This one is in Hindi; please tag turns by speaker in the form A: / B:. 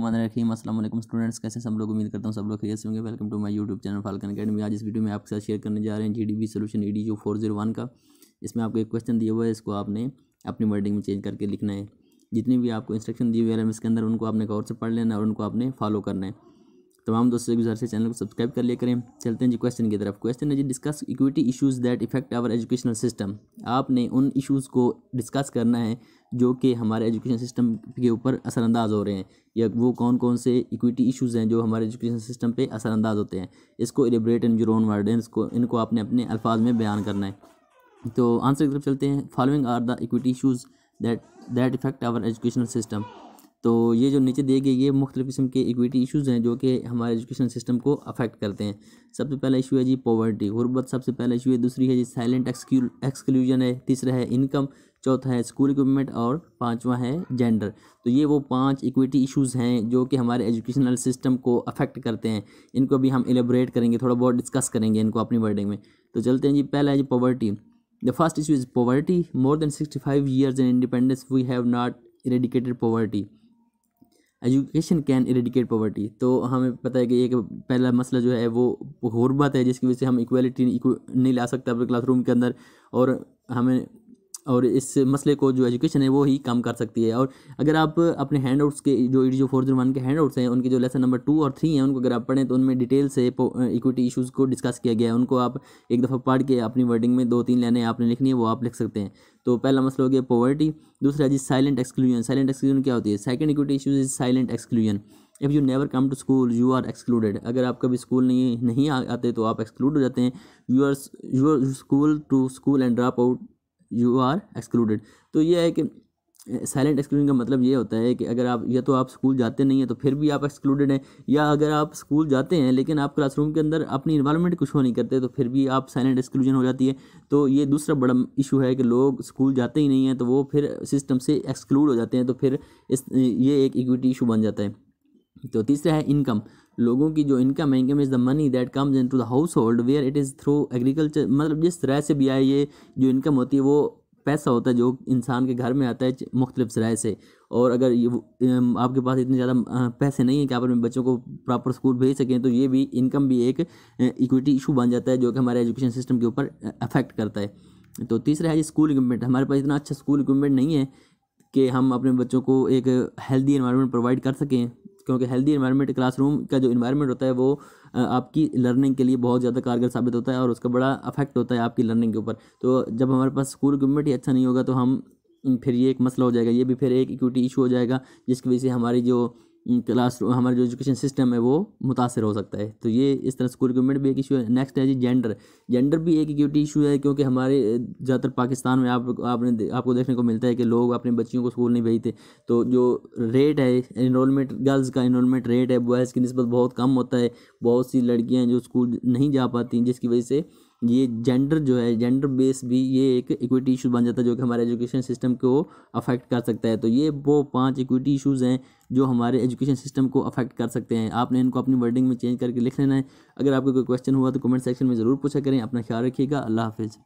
A: मान रखीम असलम स्टूडेंट्स कैसे सब लोग उम्मीद करता हूँ सब लोग खरीद होंगे welcome to my YouTube channel Falcon Academy आज इस वीडियो में आपके साथ शेयर करने जा रहे हैं जी D B solution E D जो फोर जीरो वन का इसमें आपको एक क्वेश्चन दिया हुआ है इसको आपने अपनी वर्डिंग में चेंज करके लिखना है जितनी भी आपको इंस्ट्रक्शन दिए हुए हैं इसके अंदर उनको आपने गौर से पढ़ लेना है और उनको आपने फॉलो करना है तमाम दोस्तों से गुजार से चैनल को सब्सक्राइब कर लिया करें चलते हैं जी क्वेश्चन की तरफ क्वेश्चन है जी discuss equity issues that effect our educational system आपने उन इश्यूज़ को डिस्कस करना है जो कि हमारे एजुकेशन सिस्टम के ऊपर असरानंदाज हो रहे हैं या वो कौन कौन से इक्विटी इश्यूज़ हैं जो हमारे एजुकेशन सिस्टम पर असरानंदाज होते हैं इसको एलिब्रेट एंड जोन वर्डेंस को इनको आपने अपने अल्फाज में बयान करना है तो आंसर की तरफ चलते हैं following are the equity issues that that effect our educational system तो ये जो नीचे दिए गए ये मुख्त किस्म के इक्विटी इशूज़ हैं जो कि हमारे एजुकेशन सिस्टम को अफेक्ट करते हैं सबसे पहला इशू है जी पॉवर्टी गुरबत सबसे पहला इशू है दूसरी है जी साइलेंट एक्सक्लूजन है तीसरा है इनकम चौथा है स्कूल इक्विपमेंट और पांचवा है जेंडर तो ये वो पांच इक्विटी इश्यूज़ हैं जो कि हमारे एजुकेशनल सिस्टम को अफेक्ट करते हैं इनको भी हम एलेबरेट करेंगे थोड़ा बहुत डिस्कस करेंगे इनको अपनी वर्डिंग में तो चलते हैं जी पहला है जी poverty the first issue is poverty more than sixty five years in independence we have not eradicated poverty education can eradicate poverty तो हमें पता है कि एक पहला मसला जो है वो गुरबत है जिसकी वजह से हम इक्वलिटी नहीं ला सकते अपने क्लासरूम के अंदर और हमें और इस मसले को जो एजुकेशन है वो ही कम कर सकती है और अगर आप अपने हैंड आउट्स के जो ई डी जो फोर जीरो वन के हैंड आउट्स हैं उनके जो लेसन नंबर टू और थ्री हैं उनको अगर आप पढ़ें तो उनमें डिटेल से इक्विटी इशूज़ को डिस्कस किया गया है उनको आप एक दफ़ा पढ़ के अपनी वर्डिंग में दो तीन लाइनें आपने लिखनी है वो आप लिख सकते हैं तो पहला मसला हो गया पॉवर्टी दूसरा जी साइलेंट एक्सक्लूजन साइलेंट एक्सक्लूजन क्या होती है second equity issues is silent exclusion if you never come to school you are excluded अगर आप कभी स्कूल नहीं नहीं आते तो आप एक्सक्लूड हो जाते हैं you are you are school to school and drop out you are excluded तो ये है कि साइलेंट एक्सक्लूजन का मतलब ये होता है कि अगर आप या तो आप स्कूल जाते नहीं हैं तो फिर भी आप एक्सक्लूडेड हैं या अगर आप स्कूल जाते हैं लेकिन आप क्लासरूम के अंदर अपनी इन्वायरमेंट कुछ हो नहीं करते तो फिर भी आप साइलेंट एक्सक्लूजन हो जाती है तो ये दूसरा बड़ा इशू है कि लोग स्कूल जाते ही नहीं हैं तो वो फिर सिस्टम से एक्सक्लूड हो जाते हैं तो फिर इस ये एक इक्विटी इशू बन जाता है तो तीसरा है इनकम लोगों की जो इनकम है income is the money that comes into the household where it is through agriculture मतलब जिस तरह से भी आए ये जो इनकम होती है वो पैसा होता है जो इंसान के घर में आता है मुख्तलिफ जराए से और अगर ये आपके पास इतने ज़्यादा पैसे नहीं हैं कि आप अपने बच्चों को प्रॉपर स्कूल भेज सकें तो ये भी इनकम भी एक इक्विटी इशू बन जाता है जो कि हमारे एजुकेशन सिस्टम के ऊपर अफेक्ट करता है तो तीसरा है स्कूल इक्विपमेंट हमारे पास इतना अच्छा स्कूल इक्विपमेंट नहीं है कि हम अपने बच्चों को एक हेल्दी इन्वायरमेंट प्रोवाइड कर सकें क्योंकि हेल्दी इन्वायरमेंट क्लासरूम का जो इन्वायरमेंट होता है वो आपकी लर्निंग के लिए बहुत ज़्यादा कारगर साबित होता है और उसका बड़ा अफेक्ट होता है आपकी लर्निंग के ऊपर तो जब हमारे पास स्कूल इक्विपमेंट ही अच्छा नहीं होगा तो हम फिर ये एक मसला हो जाएगा ये भी फिर एक इक्विटी इशू हो जाएगा जिसकी वजह से हमारी जो क्लास हमारा जो एजुकेशन सिस्टम है वो मुतासर हो सकता है तो ये इस तरह स्कूल रिक्रूटमेंट भी एक इशू है नेक्स्ट है जी जेंडर जेंडर भी एक इक्विटी इशू है क्योंकि हमारे ज़्यादातर पाकिस्तान में आप आपने आपको देखने को मिलता है कि लोग अपने बच्चियों को स्कूल नहीं भेजते तो जो रेट है इनरोलमेंट गर्ल्स का इनरोलमेंट रेट है बॉयज़ की नस्बत बहुत कम होता है बहुत सी लड़कियाँ जो स्कूल नहीं जा पाती जिसकी वजह से ये जेंडर जो है जेंडर बेस भी ये एक इक्विटी इशू बन जाता है जो कि हमारे एजुकेशन सिस्टम को अफेक्ट कर सकता है तो ये वो पांच इक्विटी इशूज़ हैं जो हमारे एजुकेशन सिस्टम को अफेक्ट कर सकते हैं आपने इनको अपनी वर्डिंग में चेंज करके लिख लेना है अगर आपको कोई क्वेश्चन हुआ तो कमेंट सेक्शन में ज़रूर पूछा करें अपना ख्याल रखिएगा अल्लाह हाफिज़